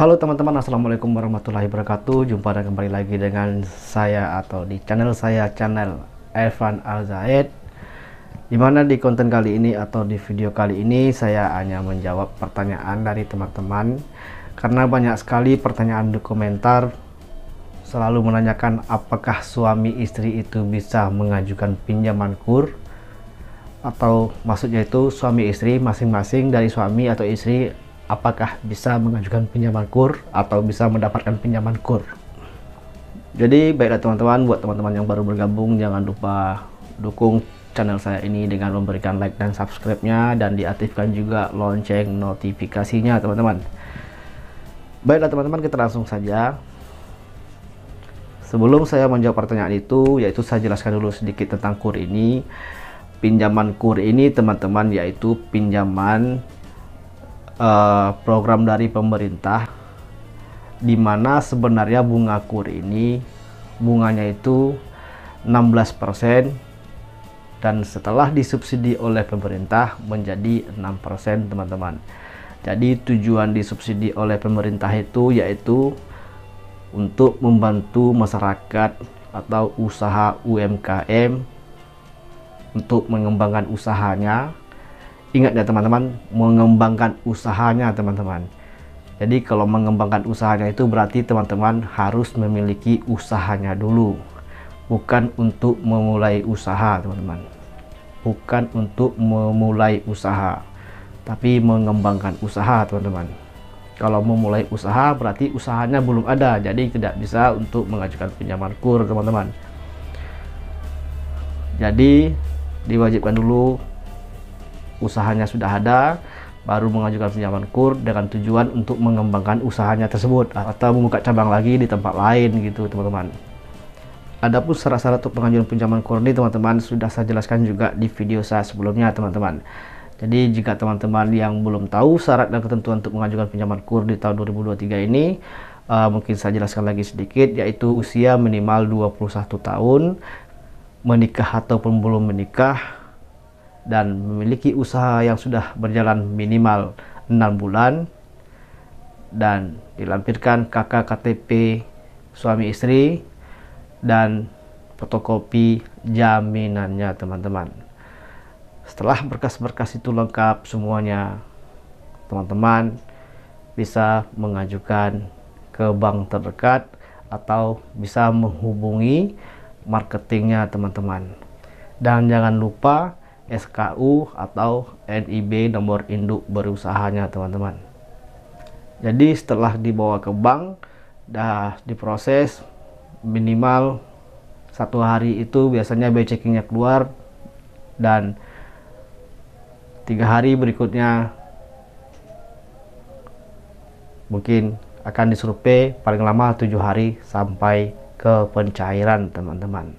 Halo teman-teman, Assalamualaikum warahmatullahi wabarakatuh Jumpa dan kembali lagi dengan saya atau di channel saya, channel Evan Al-Zaid Dimana di konten kali ini atau di video kali ini saya hanya menjawab pertanyaan dari teman-teman Karena banyak sekali pertanyaan di komentar Selalu menanyakan apakah suami istri itu bisa mengajukan pinjaman kur atau maksudnya itu suami istri masing-masing dari suami atau istri apakah bisa mengajukan pinjaman kur atau bisa mendapatkan pinjaman kur. Jadi baiklah teman-teman, buat teman-teman yang baru bergabung jangan lupa dukung channel saya ini dengan memberikan like dan subscribe-nya dan diaktifkan juga lonceng notifikasinya teman-teman. Baiklah teman-teman kita langsung saja. Sebelum saya menjawab pertanyaan itu, yaitu saya jelaskan dulu sedikit tentang kur ini. Pinjaman kur ini teman-teman yaitu pinjaman Eh, program dari pemerintah di mana sebenarnya bunga kur ini bunganya itu 16% dan setelah disubsidi oleh pemerintah menjadi 6% teman-teman. Jadi tujuan disubsidi oleh pemerintah itu yaitu untuk membantu masyarakat atau usaha UMKM untuk mengembangkan usahanya ingat ya teman-teman mengembangkan usahanya teman-teman jadi kalau mengembangkan usahanya itu berarti teman-teman harus memiliki usahanya dulu bukan untuk memulai usaha teman-teman bukan untuk memulai usaha tapi mengembangkan usaha teman-teman kalau memulai usaha berarti usahanya belum ada jadi tidak bisa untuk mengajukan pinjaman kur teman-teman jadi diwajibkan dulu usahanya sudah ada, baru mengajukan pinjaman KUR dengan tujuan untuk mengembangkan usahanya tersebut atau membuka cabang lagi di tempat lain gitu teman-teman. Adapun syarat-syarat untuk pengajuan pinjaman KUR ini teman-teman sudah saya jelaskan juga di video saya sebelumnya teman-teman. Jadi jika teman-teman yang belum tahu syarat dan ketentuan untuk mengajukan pinjaman KUR di tahun 2023 ini uh, mungkin saya jelaskan lagi sedikit yaitu usia minimal 21 tahun menikah ataupun belum menikah dan memiliki usaha yang sudah berjalan minimal 6 bulan dan dilampirkan KK KTP suami istri dan fotokopi jaminannya teman-teman setelah berkas-berkas itu lengkap semuanya teman-teman bisa mengajukan ke bank terdekat atau bisa menghubungi marketingnya teman-teman dan jangan lupa SKU atau NIB nomor induk berusahanya teman-teman jadi setelah dibawa ke bank dah diproses minimal satu hari itu biasanya biaya checkingnya keluar dan tiga hari berikutnya mungkin akan disurvei paling lama tujuh hari sampai ke pencairan teman-teman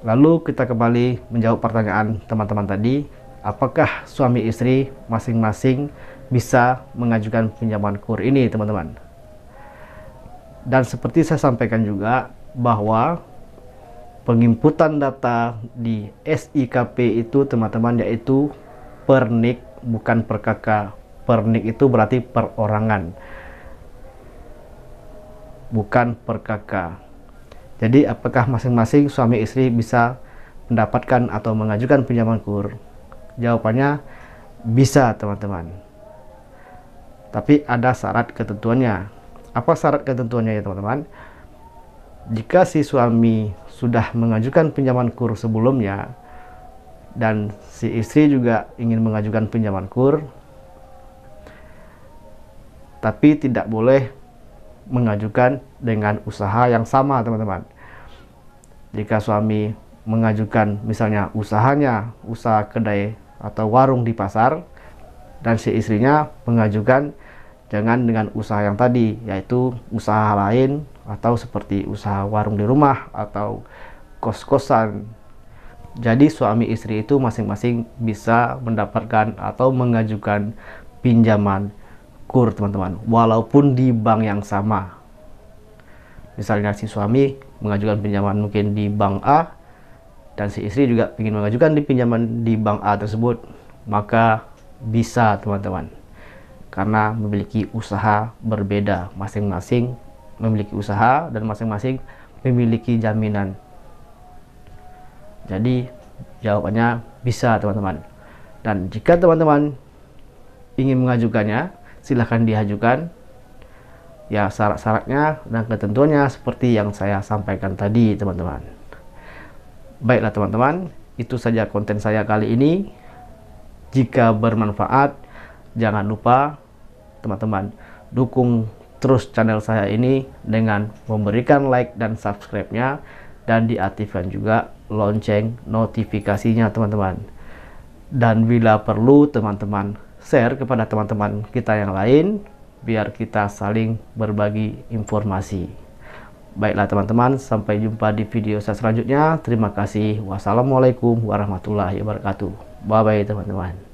Lalu kita kembali menjawab pertanyaan teman-teman tadi, apakah suami istri masing-masing bisa mengajukan pinjaman kur ini, teman-teman? Dan seperti saya sampaikan juga bahwa penginputan data di SIKP itu teman-teman yaitu pernik bukan per Pernik itu berarti perorangan. Bukan per kakak. Jadi apakah masing-masing suami istri bisa mendapatkan atau mengajukan pinjaman kur? Jawabannya bisa, teman-teman. Tapi ada syarat ketentuannya. Apa syarat ketentuannya ya, teman-teman? Jika si suami sudah mengajukan pinjaman kur sebelumnya dan si istri juga ingin mengajukan pinjaman kur, tapi tidak boleh mengajukan dengan usaha yang sama teman-teman jika suami mengajukan misalnya usahanya usaha kedai atau warung di pasar dan si istrinya mengajukan jangan dengan usaha yang tadi yaitu usaha lain atau seperti usaha warung di rumah atau kos-kosan jadi suami istri itu masing-masing bisa mendapatkan atau mengajukan pinjaman bersyukur teman-teman walaupun di bank yang sama misalnya si suami mengajukan pinjaman mungkin di bank A dan si istri juga ingin mengajukan di pinjaman di bank A tersebut maka bisa teman-teman karena memiliki usaha berbeda masing-masing memiliki usaha dan masing-masing memiliki jaminan jadi jawabannya bisa teman-teman dan jika teman-teman ingin mengajukannya silahkan diajukan ya syarat-syaratnya dan ketentuannya seperti yang saya sampaikan tadi teman-teman baiklah teman-teman itu saja konten saya kali ini jika bermanfaat jangan lupa teman-teman dukung terus channel saya ini dengan memberikan like dan subscribe-nya dan diaktifkan juga lonceng notifikasinya teman-teman dan bila perlu teman-teman share kepada teman-teman kita yang lain biar kita saling berbagi informasi. Baiklah teman-teman, sampai jumpa di video saya selanjutnya. Terima kasih. Wassalamualaikum warahmatullahi wabarakatuh. Bye-bye teman-teman.